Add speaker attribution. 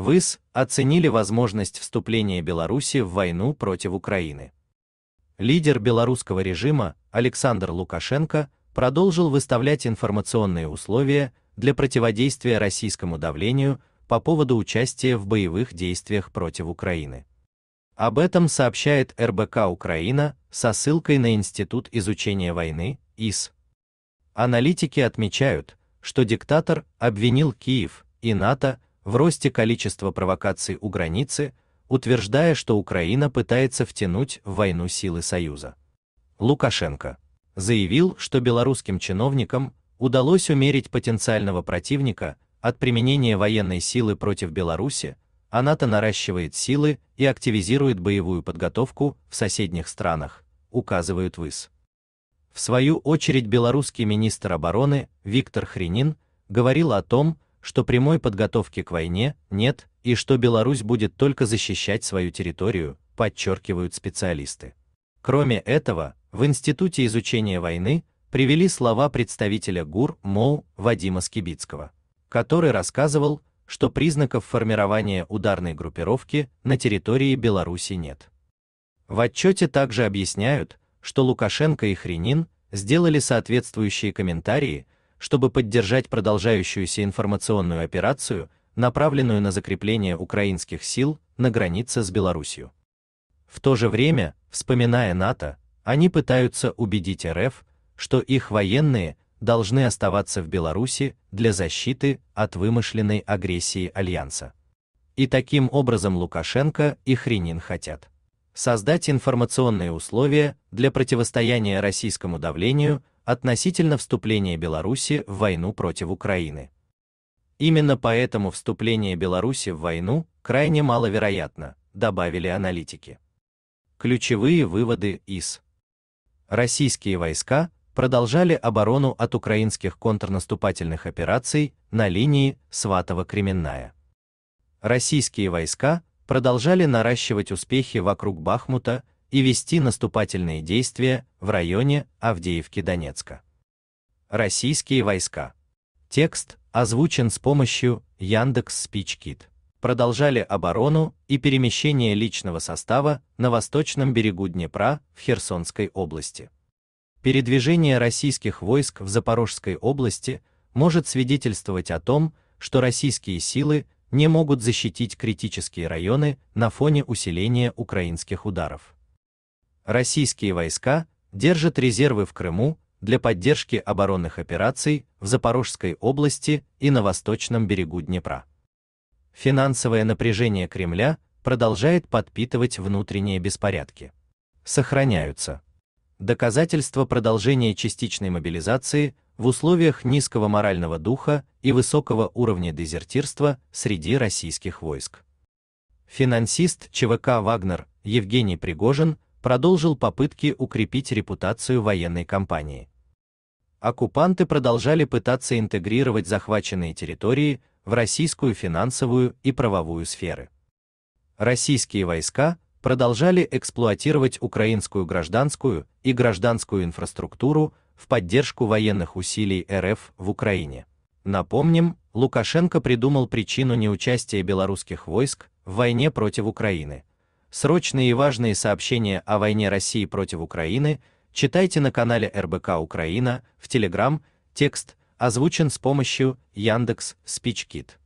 Speaker 1: ВИС оценили возможность вступления Беларуси в войну против Украины. Лидер белорусского режима Александр Лукашенко продолжил выставлять информационные условия для противодействия российскому давлению по поводу участия в боевых действиях против Украины. Об этом сообщает РБК Украина со ссылкой на Институт изучения войны ИС. Аналитики отмечают, что диктатор обвинил Киев и НАТО в росте количества провокаций у границы, утверждая, что Украина пытается втянуть в войну силы Союза. Лукашенко заявил, что белорусским чиновникам удалось умерить потенциального противника от применения военной силы против Беларуси, а НАТО наращивает силы и активизирует боевую подготовку в соседних странах, указывают ВИС. В свою очередь белорусский министр обороны Виктор Хренин говорил о том, что прямой подготовки к войне нет и что Беларусь будет только защищать свою территорию, подчеркивают специалисты. Кроме этого, в Институте изучения войны привели слова представителя ГУР МОУ Вадима Скибицкого, который рассказывал, что признаков формирования ударной группировки на территории Беларуси нет. В отчете также объясняют, что Лукашенко и Хренин сделали соответствующие комментарии, чтобы поддержать продолжающуюся информационную операцию, направленную на закрепление украинских сил на границе с Беларусью. В то же время, вспоминая НАТО, они пытаются убедить РФ, что их военные должны оставаться в Беларуси для защиты от вымышленной агрессии альянса. И таким образом Лукашенко и Хренин хотят создать информационные условия для противостояния российскому давлению относительно вступления Беларуси в войну против Украины. Именно поэтому вступление Беларуси в войну крайне маловероятно, добавили аналитики. Ключевые выводы из Российские войска продолжали оборону от украинских контрнаступательных операций на линии Сватово-Кременная. Российские войска продолжали наращивать успехи вокруг Бахмута и вести наступательные действия в районе Авдеевки Донецка. Российские войска. Текст озвучен с помощью Яндекс Спичкит. Продолжали оборону и перемещение личного состава на восточном берегу Днепра в Херсонской области. Передвижение российских войск в Запорожской области может свидетельствовать о том, что российские силы не могут защитить критические районы на фоне усиления украинских ударов. Российские войска держат резервы в Крыму для поддержки оборонных операций в Запорожской области и на восточном берегу Днепра. Финансовое напряжение Кремля продолжает подпитывать внутренние беспорядки. Сохраняются доказательства продолжения частичной мобилизации в условиях низкого морального духа и высокого уровня дезертирства среди российских войск. Финансист ЧВК «Вагнер» Евгений Пригожин продолжил попытки укрепить репутацию военной кампании. Оккупанты продолжали пытаться интегрировать захваченные территории в российскую финансовую и правовую сферы. Российские войска продолжали эксплуатировать украинскую гражданскую и гражданскую инфраструктуру в поддержку военных усилий РФ в Украине. Напомним, Лукашенко придумал причину неучастия белорусских войск в войне против Украины – срочные и важные сообщения о войне России против Украины читайте на канале РБК Украина в Telegram. Текст озвучен с помощью Яндекс Спичкит.